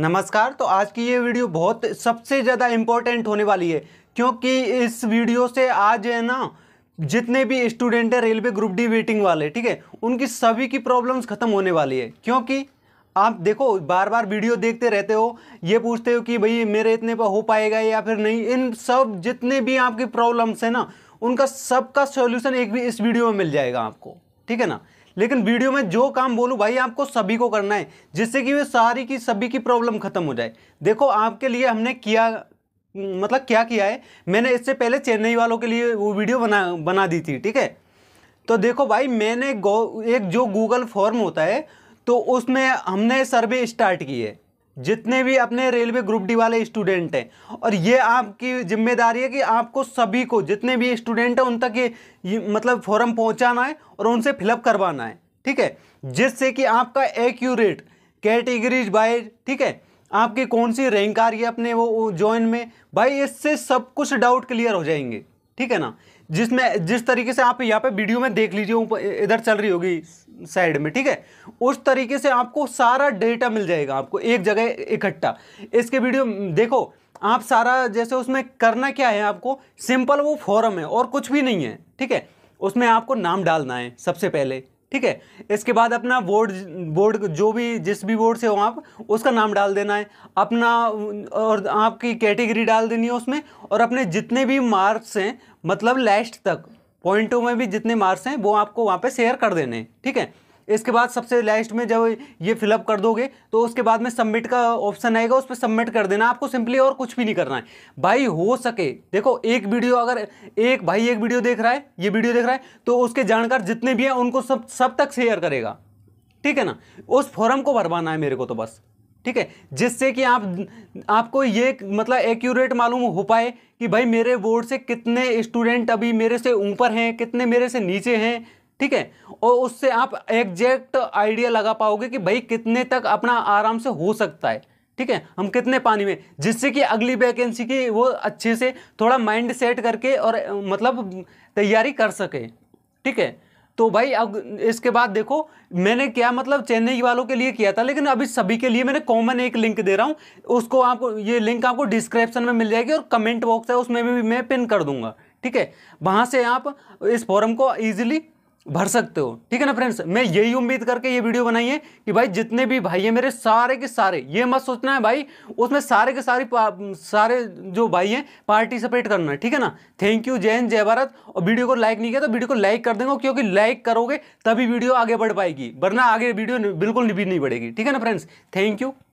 नमस्कार तो आज की ये वीडियो बहुत सबसे ज़्यादा इम्पोर्टेंट होने वाली है क्योंकि इस वीडियो से आज है ना जितने भी स्टूडेंट हैं रेलवे ग्रुप डी वेटिंग वाले ठीक है उनकी सभी की प्रॉब्लम्स ख़त्म होने वाली है क्योंकि आप देखो बार बार वीडियो देखते रहते हो ये पूछते हो कि भाई मेरे इतने पर हो पाएगा या फिर नहीं इन सब जितने भी आपकी प्रॉब्लम्स हैं ना उनका सबका सोल्यूशन एक भी इस वीडियो में मिल जाएगा आपको ठीक है ना लेकिन वीडियो में जो काम बोलूँ भाई आपको सभी को करना है जिससे कि वे सारी की सभी की प्रॉब्लम खत्म हो जाए देखो आपके लिए हमने किया मतलब क्या किया है मैंने इससे पहले चेन्नई वालों के लिए वो वीडियो बना बना दी थी ठीक है तो देखो भाई मैंने एक जो गूगल फॉर्म होता है तो उसमें हमने सर्वे स्टार्ट की है जितने भी अपने रेलवे ग्रुप डी वाले स्टूडेंट हैं और ये आपकी जिम्मेदारी है कि आपको सभी को जितने भी स्टूडेंट हैं उन तक ये, ये मतलब फॉर्म पहुंचाना है और उनसे फिलअप करवाना है ठीक है जिससे कि आपका एक्यूरेट कैटेगरीज वाइज ठीक है आपकी कौन सी रैंक आ रही है अपने वो जॉइन में भाई इससे सब कुछ डाउट क्लियर हो जाएंगे ठीक है ना जिसमें जिस तरीके से आप यहाँ पे वीडियो में देख लीजिए ऊपर इधर चल रही होगी साइड में ठीक है उस तरीके से आपको सारा डेटा मिल जाएगा आपको एक जगह इकट्ठा इसके वीडियो देखो आप सारा जैसे उसमें करना क्या है आपको सिंपल वो फॉरम है और कुछ भी नहीं है ठीक है उसमें आपको नाम डालना है सबसे पहले ठीक है इसके बाद अपना बोर्ड बोर्ड जो भी जिस भी बोर्ड से हो आप उसका नाम डाल देना है अपना और आपकी कैटेगरी डाल देनी है उसमें और अपने जितने भी मार्क्स हैं मतलब लास्ट तक पॉइंटों में भी जितने मार्क्स हैं वो आपको वहाँ पे शेयर कर देने हैं ठीक है इसके बाद सबसे लास्ट में जब ये फिलअप कर दोगे तो उसके बाद में सबमिट का ऑप्शन आएगा उस पर सबमिट कर देना आपको सिंपली और कुछ भी नहीं करना है भाई हो सके देखो एक वीडियो अगर एक भाई एक वीडियो देख रहा है ये वीडियो देख रहा है तो उसके जानकार जितने भी हैं उनको सब सब तक शेयर करेगा ठीक है ना उस फॉरम को भरवाना है मेरे को तो बस ठीक है जिससे कि आप आपको ये मतलब एक्यूरेट मालूम हो पाए कि भाई मेरे बोर्ड से कितने स्टूडेंट अभी मेरे से ऊपर हैं कितने मेरे से नीचे हैं ठीक है और उससे आप एग्जैक्ट आइडिया लगा पाओगे कि भाई कितने तक अपना आराम से हो सकता है ठीक है हम कितने पानी में जिससे कि अगली वैकेंसी की वो अच्छे से थोड़ा माइंड सेट करके और मतलब तैयारी कर सके ठीक है तो भाई अब इसके बाद देखो मैंने क्या मतलब चेन्नई वालों के लिए किया था लेकिन अभी सभी के लिए मैंने कॉमन एक लिंक दे रहा हूँ उसको आपको ये लिंक आपको डिस्क्रिप्शन में मिल जाएगी और कमेंट बॉक्स है उसमें भी मैं पिन कर दूंगा ठीक है वहाँ से आप इस फॉरम को ईजिली भर सकते हो ठीक है ना फ्रेंड्स मैं यही उम्मीद करके ये वीडियो बनाई है कि भाई जितने भी भाई हैं मेरे सारे के सारे ये मत सोचना है भाई उसमें सारे के सारे सारे जो भाई हैं पार्टिसिपेट करना है ठीक है ना थैंक यू जय हिंद जय भारत और वीडियो को लाइक नहीं किया तो वीडियो को लाइक कर देंगे क्योंकि लाइक करोगे तभी वीडियो आगे बढ़ पाएगी वरना आगे वीडियो बिल्कुल भी नहीं बढ़ेगी ठीक है ना फ्रेंड्स थैंक यू